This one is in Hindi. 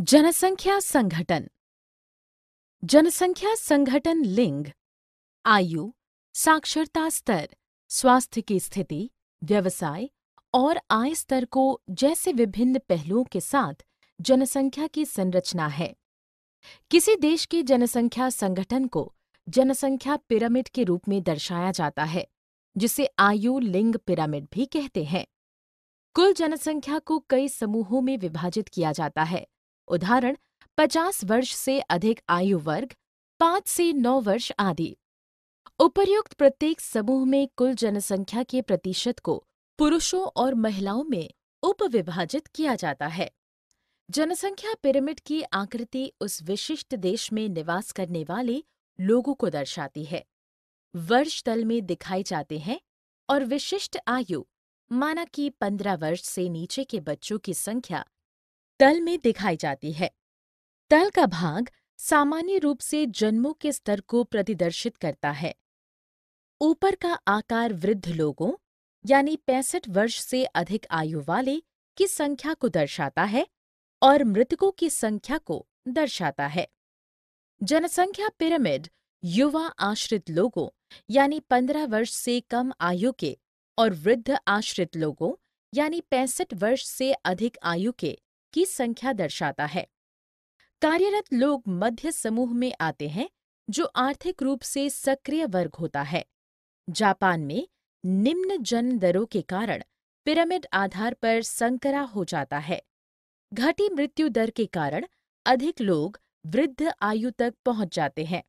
जनसंख्या संगठन जनसंख्या संगठन लिंग आयु साक्षरता स्तर स्वास्थ्य की स्थिति व्यवसाय और आय स्तर को जैसे विभिन्न पहलुओं के साथ जनसंख्या की संरचना है किसी देश के जनसंख्या संगठन को जनसंख्या पिरामिड के रूप में दर्शाया जाता है जिसे आयु लिंग पिरामिड भी कहते हैं कुल जनसंख्या को कई समूहों में विभाजित किया जाता है उदाहरण 50 वर्ष से अधिक आयु वर्ग 5 से 9 वर्ष आदि उपर्युक्त प्रत्येक समूह में कुल जनसंख्या के प्रतिशत को पुरुषों और महिलाओं में उपविभाजित किया जाता है जनसंख्या पिरामिड की आकृति उस विशिष्ट देश में निवास करने वाले लोगों को दर्शाती है वर्ष तल में दिखाए जाते हैं और विशिष्ट आयु माना कि पंद्रह वर्ष से नीचे के बच्चों की संख्या तल में दिखाई जाती है तल का भाग सामान्य रूप से जन्मों के स्तर को प्रतिदर्शित करता है ऊपर का आकार वृद्ध लोगों यानी पैंसठ वर्ष से अधिक आयु वाले की संख्या को दर्शाता है और मृतकों की संख्या को दर्शाता है जनसंख्या पिरामिड युवा आश्रित लोगों यानी पंद्रह वर्ष से कम आयु के और वृद्ध आश्रित लोगों यानी पैंसठ वर्ष से अधिक आयु के की संख्या दर्शाता है कार्यरत लोग मध्य समूह में आते हैं जो आर्थिक रूप से सक्रिय वर्ग होता है जापान में निम्न जन दरों के कारण पिरामिड आधार पर संकरा हो जाता है घटी मृत्यु दर के कारण अधिक लोग वृद्ध आयु तक पहुंच जाते हैं